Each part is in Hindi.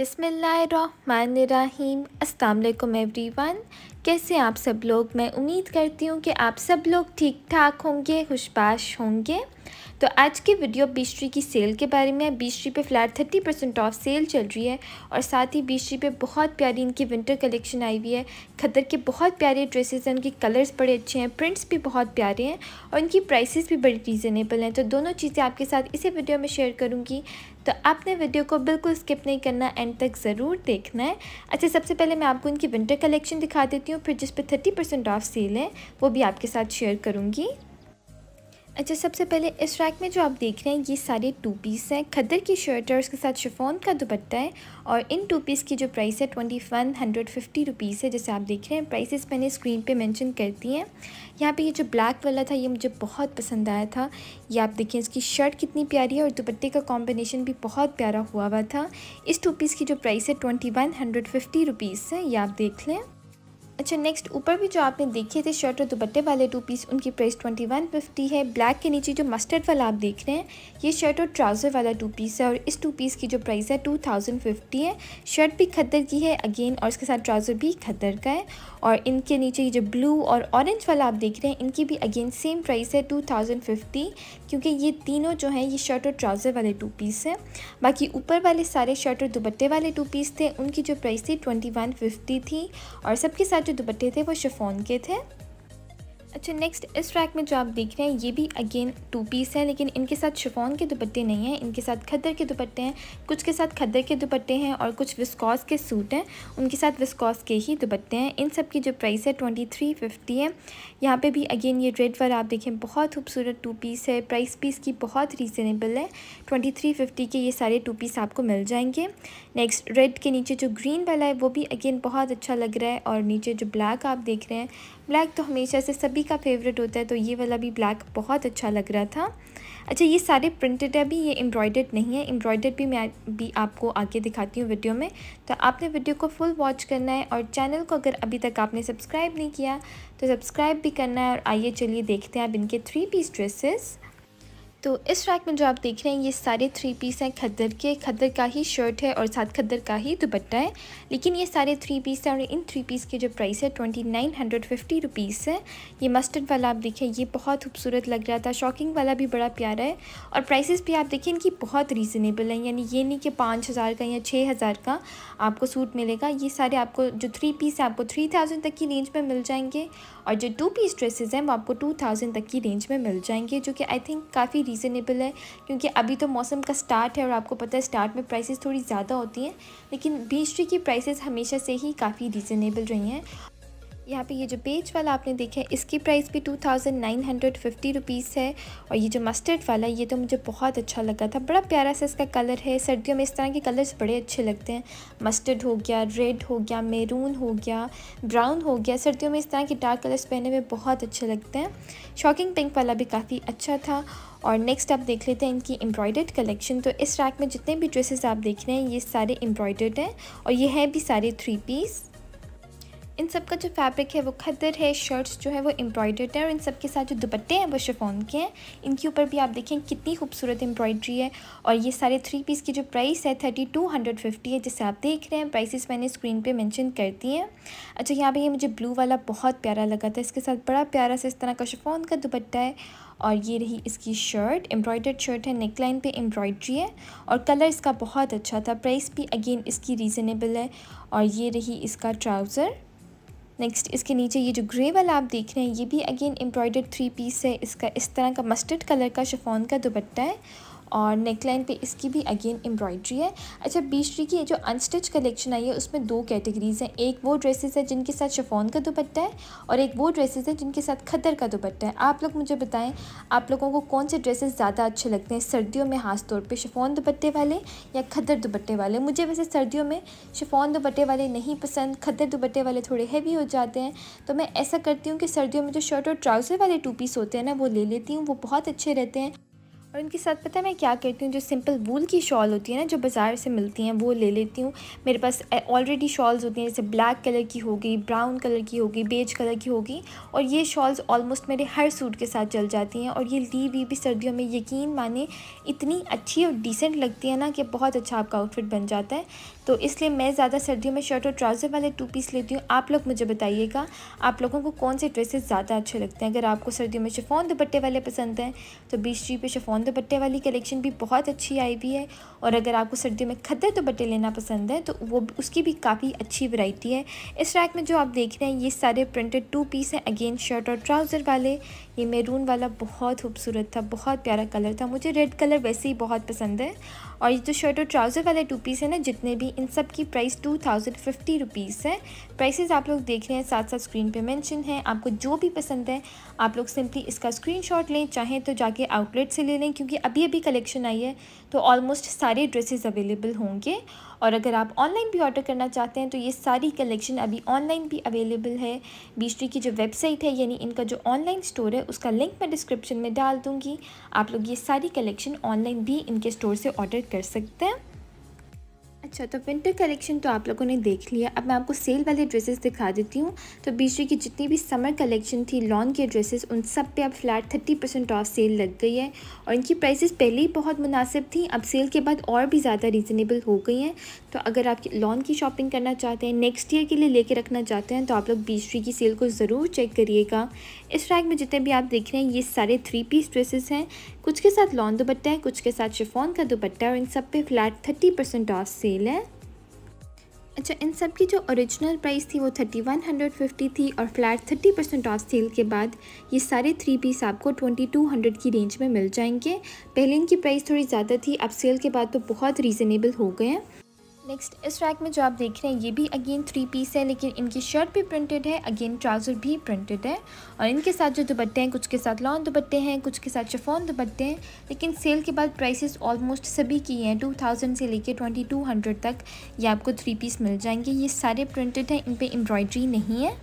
बिसमीम अल्लाम एवरी वन कैसे आप सब लोग मैं उम्मीद करती हूँ कि आप सब लोग ठीक ठाक होंगे खुशबाश होंगे तो आज की वीडियो बीसट्री की सेल के बारे में है पे flat thirty percent off sale चल रही है और साथ ही बीसट्री पे बहुत प्यारी इनकी विंटर कलेक्शन आई हुई है खदर के बहुत प्यारे ड्रेसेस हैं उनके कलर्स बड़े अच्छे हैं प्रिंट्स भी बहुत प्यारे हैं और इनकी प्राइसेस भी बड़ी रीज़नेबल हैं तो दोनों चीज़ें आपके साथ इसी वीडियो में शेयर करूँगी तो आपने वीडियो को बिल्कुल स्किप नहीं करना एंड तक ज़रूर देखना है अच्छा सबसे पहले मैं आपको इनकी विंटर कलेक्शन दिखा देती हूँ फिर जिस पर थर्टी परसेंट ऑफ सेल है वो भी आपके साथ शेयर करूँगी अच्छा सबसे पहले इस रैक में जो आप देख रहे हैं ये सारे टू पीस हैं खदर की शर्ट है उसके साथ शिफोन का दुपट्टा है और इन टू पीस की जो प्राइस है twenty one hundred fifty rupees है जैसे आप देख रहे हैं प्राइसेस मैंने स्क्रीन पे मेंशन कर दी हैं यहाँ पे ये जो ब्लैक वाला था ये मुझे बहुत पसंद आया था ये आप देखें इसकी शर्ट कितनी प्यारी है और दुपट्टे का कॉम्बिनेशन भी बहुत प्यारा हुआ हुआ था इस टू पीस की जो प्राइस है twenty one hundred fifty rupees है ये आप देख लें अच्छा नेक्स्ट ऊपर भी जो आपने देखे थे शर्ट और दुपट्टे वाले टू पीस उनकी प्राइस ट्वेंटी वन फिफ्टी है ब्लैक के नीचे जो मस्टर्ड वाला आप देख रहे हैं ये शर्ट और ट्राउज़र वाला टू पीस है और इस टू पीस की जो प्राइस है टू थाउजेंड फिफ्टी है शर्ट भी खद्दर की है अगेन और इसके साथ ट्राउज़र भी खद्दर का है और इनके नीचे ये जो ब्लू और ऑरेंज वाला आप देख रहे हैं इनकी भी अगेन सेम प्राइस है टू थाउजेंड फिफ्टी क्योंकि ये तीनों जो हैं ये शर्ट और ट्राउज़र वाले टू पीस हैं बाकी ऊपर वाले सारे शर्ट और दुपट्टे वाले टू पीस थे उनकी जो प्राइस थी ट्वेंटी वन फिफ्टी थी और सबके साथ जो दुपट्टे थे वो शिफोन के थे अच्छा नेक्स्ट इस ट्रैक में जो आप देख रहे हैं ये भी अगेन टू पीस है लेकिन इनके साथ शिफॉन के दुपट्टे नहीं हैं इनके साथ खद्दर के दुपट्टे हैं कुछ के साथ खद्दर के दुपट्टे हैं और कुछ विस्कॉस के सूट हैं उनके साथ विस्कॉस के ही दुपट्टे हैं इन सब की जो प्राइस है ट्वेंटी थ्री फिफ्टी है यहाँ पर भी अगेन ये रेड वाला आप देखें बहुत खूबसूरत टू पीस है प्राइस भी इसकी बहुत रीज़नेबल है ट्वेंटी थ्री फिफ्टी के ये सारे टू पीस आपको मिल जाएंगे नेक्स्ट रेड के नीचे जो ग्रीन वाला है वो भी अगेन बहुत अच्छा लग रहा है और नीचे जो ब्लैक आप देख रहे हैं ब्लैक तो हमेशा से सभी का फेवरेट होता है तो ये वाला भी ब्लैक बहुत अच्छा लग रहा था अच्छा ये सारे प्रिंटेड है भी ये एम्ब्रॉयडर्ड नहीं है एम्ब्रॉयडर्ड भी मैं भी आपको आगे दिखाती हूँ वीडियो में तो आपने वीडियो को फुल वॉच करना है और चैनल को अगर अभी तक आपने सब्सक्राइब नहीं किया तो सब्सक्राइब भी करना है और आइए चलिए देखते हैं अब इनके थ्री पीस ड्रेसेस तो इस ट्रैक में जो आप देख रहे हैं ये सारे थ्री पीस हैं खद्दर के खद्दर का ही शर्ट है और साथ खद्दर का ही दुपट्टा है लेकिन ये सारे थ्री पीस हैं और इन थ्री पीस के जो प्राइस है twenty nine hundred fifty rupees है ये मस्टर्ड वाला आप देखें ये बहुत खूबसूरत लग रहा था शॉकिंग वाला भी बड़ा प्यारा है और प्राइसेस भी आप देखें इनकी बहुत रीज़नेबल हैं यानी ये नहीं कि पाँच हज़ार का या छः हज़ार का आपको सूट मिलेगा ये सारे आपको जो थ्री पीस है आपको थ्री थाउजेंड तक की रेंज में मिल जाएंगे और जो टू पीस ड्रेसेज़ हैं वो आपको टू थाउजेंड तक की रेंज में मिल जाएंगे जो कि आई थिंक काफ़ी रीज़नेबल है क्योंकि अभी तो मौसम का स्टार्ट है और आपको पता है स्टार्ट में प्राइसेस थोड़ी ज़्यादा होती हैं लेकिन बीस की प्राइसेस हमेशा से ही काफ़ी रीज़नेबल रही हैं यहाँ पे ये जो बेच वाला आपने देखा है इसकी प्राइस भी two thousand nine hundred fifty rupees है और ये जो मस्टर्ड वाला ये तो मुझे बहुत अच्छा लगा था बड़ा प्यारा सा इसका कलर है सर्दियों में इस तरह के कलर्स बड़े अच्छे लगते हैं मस्टर्ड हो गया रेड हो गया मेरून हो गया ब्राउन हो गया सर्दियों में इस तरह के डार्क कलर्स पहने में बहुत अच्छे लगते हैं शॉकिंग पिंक वाला भी काफ़ी अच्छा था और नेक्स्ट आप देख लेते हैं इनकी एम्ब्रॉयडर्ड कलेक्शन तो इस रैक में जितने भी ड्रेसेस आप देख रहे हैं ये सारे एम्ब्रॉयडर्ड हैं और ये है भी सारे थ्री पीस इन सब का जो फैब्रिक है वो खदर है शर्ट्स जो है वो एम्ब्रॉयडर्ड है और इन सब के साथ जो दुपट्टे हैं वो शिफोन के हैं इनके ऊपर भी आप देखें कितनी खूबसूरत एम्ब्रॉयड्री है और ये सारे थ्री पीस की जो प्राइस है थर्टी टू हंड्रेड फिफ्टी है जिसे आप देख रहे हैं प्राइसेस मैंने स्क्रीन पे मैंशन कर दी हैं अच्छा यहाँ पर ये मुझे ब्लू वाला बहुत प्यारा लगा था इसके साथ बड़ा प्यारा सा इस तरह का शिफोन का दुपट्टा है और ये रही इसकी शर्ट एम्ब्रॉयडर्ड शर्ट है नेक लाइन पे एम्ब्रॉयड्री है और कलर इसका बहुत अच्छा था प्राइस भी अगेन इसकी रीज़नेबल है और ये रही इसका ट्राउज़र नेक्स्ट इसके नीचे ये जो ग्रे वाला आप देख रहे हैं ये भी अगेन एम्ब्रॉयडर्ड थ्री पीस है इसका इस तरह का मस्टर्ड कलर का शफोन का दुपट्टा है और नेक लाइन पर इसकी भी अगेन एम्ब्रॉयड्री है अच्छा बीसरी की जो अनस्टिच कलेक्शन आई है उसमें दो कैटेगरीज़ हैं एक वो ड्रेसेस है जिनके साथ शफोन का दुपट्टा है और एक वो ड्रेसेस है जिनके साथ खतर का दुपट्टा है आप लोग मुझे बताएं आप लोगों को कौन से ड्रेसेस ज़्यादा अच्छे लगते हैं सर्दियों में खास तौर पर शफोन दुपट्टे वाले या खदर दुपट्टे वाले मुझे वैसे सर्दियों में शफोन दुपट्टे वाले नहीं पसंद खदर दुपट्टे वाले थोड़े हैवी हो जाते हैं तो मैं ऐसा करती हूँ कि सर्दियों में जो शर्ट और ट्राउज़र वाले टू पीस होते हैं ना वो ले लेती हूँ वो बहुत अच्छे रहते हैं और इनके साथ पता है मैं क्या करती हूँ जो सिंपल वूल की शॉल होती है ना जो बाज़ार से मिलती हैं वो ले लेती हूँ मेरे पास ऑलरेडी शॉल्स होती हैं जैसे ब्लैक कलर की होगी ब्राउन कलर की होगी बेज कलर की होगी और ये शॉल्स ऑलमोस्ट मेरे हर सूट के साथ चल जाती हैं और ये ली हुई भी सर्दियों में यकीन माने इतनी अच्छी और डिसेंट लगती है ना कि बहुत अच्छा आपका आउटफिट बन जाता है तो इसलिए मैं ज़्यादा सर्दियों में शर्ट और ट्राउज़र वाले टू पीस लेती हूँ आप लोग मुझे बताइएगा आप लोगों को कौन से ड्रेसेस ज़्यादा अच्छे लगते हैं अगर आपको सर्दियों में शफोन दुपट्टे वाले पसंद हैं तो बीस जी पे शफोन लॉन दुपट्टे वाली कलेक्शन भी बहुत अच्छी आई हुई है और अगर आपको सर्दियों में खद्दर दुपट्टे लेना पसंद है तो वो उसकी भी काफ़ी अच्छी वैरायटी है इस रैक में जो आप देख रहे हैं ये सारे प्रिंटेड टू पीस हैं अगेन शर्ट और ट्राउज़र वाले ये मेरून वाला बहुत खूबसूरत था बहुत प्यारा कलर था मुझे रेड कलर वैसे ही बहुत पसंद है और ये जो शर्ट और ट्राउज़र वाले टू पीस है ना जितने भी इन सब की price two thousand fifty rupees है प्राइसेस आप लोग देख रहे हैं साथ साथ स्क्रीन पे मेंशन है आपको जो भी पसंद है आप लोग सिंपली इसका स्क्रीनशॉट लें चाहें तो जाके आउटलेट से ले लें क्योंकि अभी अभी कलेक्शन आई है तो ऑलमोस्ट सारे ड्रेसेज अवेलेबल होंगे और अगर आप ऑनलाइन भी ऑर्डर करना चाहते हैं तो ये सारी कलेक्शन अभी ऑनलाइन भी अवेलेबल है बीस्ट्री की जो वेबसाइट है यानी इनका जो ऑनलाइन स्टोर है उसका लिंक मैं डिस्क्रिप्शन में डाल दूँगी आप लोग ये सारी कलेक्शन ऑनलाइन भी इनके स्टोर से ऑर्डर कर सकते हैं अच्छा तो विंटर कलेक्शन तो आप लोगों ने देख लिया अब मैं आपको सेल वाले ड्रेसेस दिखा देती हूँ तो बीसरी की जितनी भी समर कलेक्शन थी लॉन्ग के ड्रेसेस उन सब पे अब flat thirty percent off sale लग गई है और इनकी प्राइसेस पहले ही बहुत मुनासिब थी अब सेल के बाद और भी ज़्यादा रीज़नेबल हो गई हैं तो अगर आप लॉन् की शॉपिंग करना चाहते हैं नेक्स्ट ईयर के लिए लेके रखना चाहते हैं तो आप लोग बीसरी की सेल को ज़रूर चेक करिएगा इस रैक में जितने भी आप देख रहे हैं ये सारे थ्री पीस ड्रेसेस हैं कुछ के साथ लॉन्ग दुपट्टा है कुछ के साथ शिफॉन का दुपट्टा और इन सब पे flat thirty percent off sale available है अच्छा इन सब की जो ओरिजिनल प्राइस थी वो थर्टी वन हंड्रेड फिफ्टी थी और flat thirty percent off sale के बाद ये सारे थ्री पीस आपको ट्वेंटी टू हंड्रेड की रेंज में मिल जाएंगे पहले इनकी प्राइस थोड़ी ज़्यादा थी अब सेल के बाद तो बहुत रीज़नेबल हो गए हैं नेक्स्ट इस रैक में जो आप देख रहे हैं ये भी अगेन थ्री पीस है लेकिन इनकी शर्ट भी प्रिंटेड है अगेन ट्राउज़र भी प्रिंटेड है और इनके साथ जो दुपट्टे हैं कुछ के साथ लॉन्ग दुपट्टे हैं कुछ के साथ शफोन दुपट्टे हैं लेकिन सेल के बाद प्राइसेस ऑलमोस्ट सभी की हैं टू थाउजेंड से लेकर ट्वेंटी टू हंड्रेड तक ये आपको थ्री पीस मिल जाएंगे ये सारे प्रिंटेड हैं इन पर एम्ब्रॉयड्री नहीं है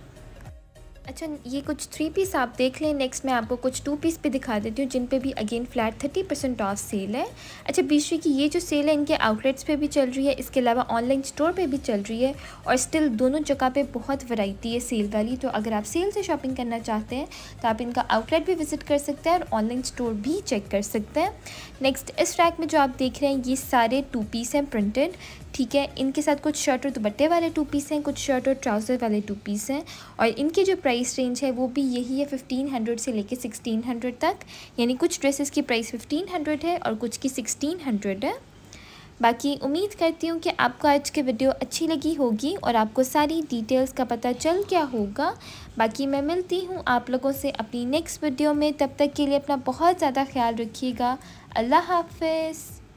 अच्छा ये कुछ थ्री पीस आप देख लें नेक्स्ट मैं आपको कुछ टू पीस भी दिखा देती हूँ जिन पे भी again flat thirty percent off sale है अच्छा बीसवी की ये जो सेल है इनके आउटलेट्स पे भी चल रही है इसके अलावा ऑनलाइन स्टोर पे भी चल रही है और स्टिल दोनों जगह पे बहुत वैरायटी है सेल वाली तो अगर आप सेल से शॉपिंग करना चाहते हैं तो आप इनका आउटलेट भी विज़िट कर सकते हैं और ऑनलाइन स्टोर भी चेक कर सकते हैं नेक्स्ट इस रैक में जो आप देख रहे हैं ये सारे टू पीस हैं प्रिंटेड ठीक है इनके साथ कुछ शर्ट और दुपट्टे वाले टू पीस हैं कुछ शर्ट और ट्राउज़र वाले टू पीस हैं और इनके जो प्राइस प्राइस रेंज है वो भी यही है फिफ्टीन हंड्रेड से लेके सिक्सटीन हंड्रेड तक यानी कुछ ड्रेसेस की प्राइस फिफ्टीन हंड्रेड है और कुछ की सिक्सटीन हंड्रेड है बाकी उम्मीद करती हूँ कि आपको आज की वीडियो अच्छी लगी होगी और आपको सारी डिटेल्स का पता चल गया होगा बाकी मैं मिलती हूँ आप लोगों से अपनी नेक्स्ट वीडियो में तब तक के लिए अपना बहुत ज़्यादा ख्याल रखिएगा अल्लाह हाफिज़